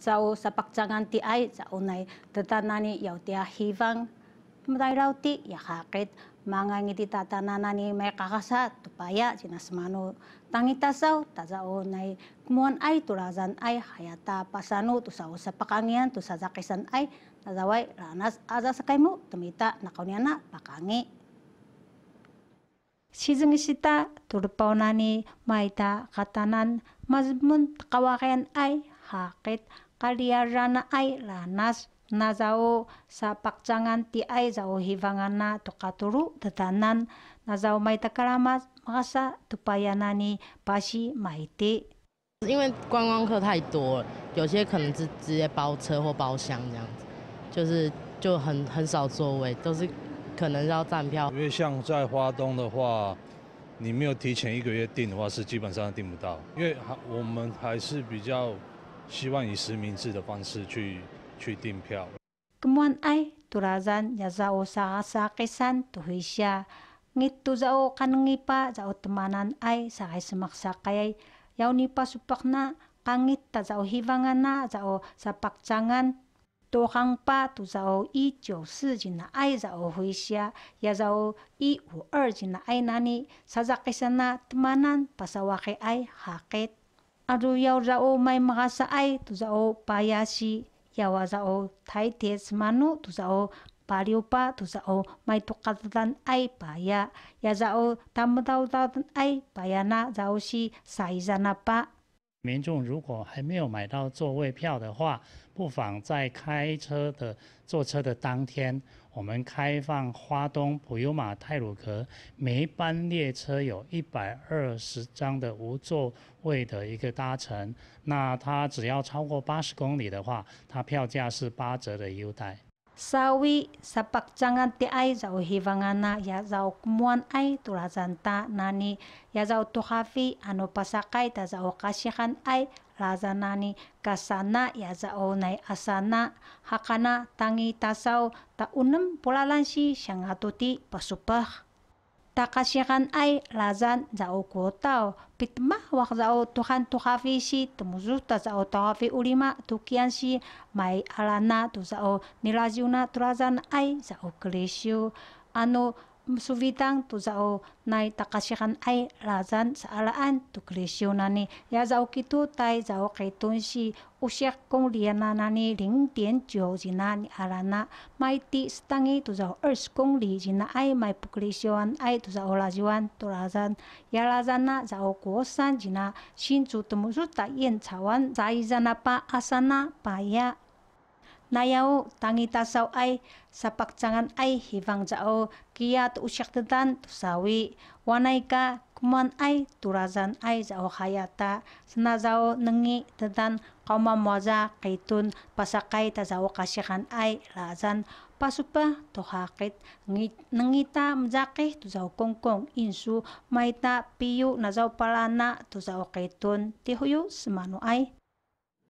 cao sa pakcangan ti ay sa unay tatanani yaw ti ahivang dahil ti yakakit mga ngiti tatanani may kakasa tupaya sinasmano tangitasaw tazao nay kumuan ay turazan ay hayata pasano tusao sa pakangian tusazakisan ay tazaway ranas aza sakay mo tumita nakaunian na pakangi Sizeng sita turpaw nani maita katanan mazmun kawakayan ay hakit 因为观光客太多了，有些可能直直接包车或包厢这样子，就是就很很少座位，都是可能要站票。因为像在花东的话，你没有提前一个月订的话，是基本上订不到，因为我们还是比较。希望以实名制的方式去去订票。今晚，爱杜拉人也在我萨阿萨给山杜回家，你在奥卡南尼帕在奥蒂曼南爱萨凯斯马克斯凯埃，杨尼帕苏帕纳，卡尼塔在奥伊旺安娜在奥萨帕坎安，托康帕在奥一九四零爱在奥回家，也在奥一五二零爱那尼萨在凯斯纳蒂曼南帕萨瓦凯埃哈克特。aru yau rao mai magasa ai tu zao payashi yawa zao tai tes manu tu zao pariupa tu zao mai tukatan ai paya ya zao tamu tau tau ai payana zao si saizana pa 民众如果还没有买到座位票的话，不妨在开车的坐车的当天，我们开放花东普悠玛泰鲁格每一班列车有一百二十张的无座位的一个搭乘。那它只要超过八十公里的话，它票价是八折的优待。sawi sapak jangan ti ai zau hivangana ya zau kumuan ai tulazanta nani ya zau tuhafi anu pasakai ta zau kasihan ai razanani kasana ya zau nai asana hakana tangi tasau ta unem pulalansi syangatuti pasupah takasyakan ay lazan zao kotao pitma wak zao tuhan tuhafi si tumuzuta zao tuhafi ulima tukian si mai alana tu zao nilazuna i turazan ay zao k l e s y o ano u s 苏 i tang，tu zao nai t a k a s i k a n ai lazan sa alaan tu krisyon a n i ya zao k i t u tai zao kaitunsi usha kong lian nani ling tian jiu jin a n i alana mai ti s t a n g i tu zao er s kong li jin a a i mai p u k r i s y o n ai tu zao la z u a n tu lazan ya lazan n a zao k u o s a n jin a i xin zhu t u m u z u t a y e n c a u a n zai zanapa asana p a y a nayao tangita saw ay sa pakcangan ay hivang jao kiya to tusawi wanay ka kuman ay turazan ay jao hayata sanazao nengi tetan kauma moza kaitun pasakay tazao kasyakan ay lazan pasupa tohakit nangita mzaki tuzaw kongkong insu maita piyu nazaw palana tuzaw kaitun tihuyu semano ay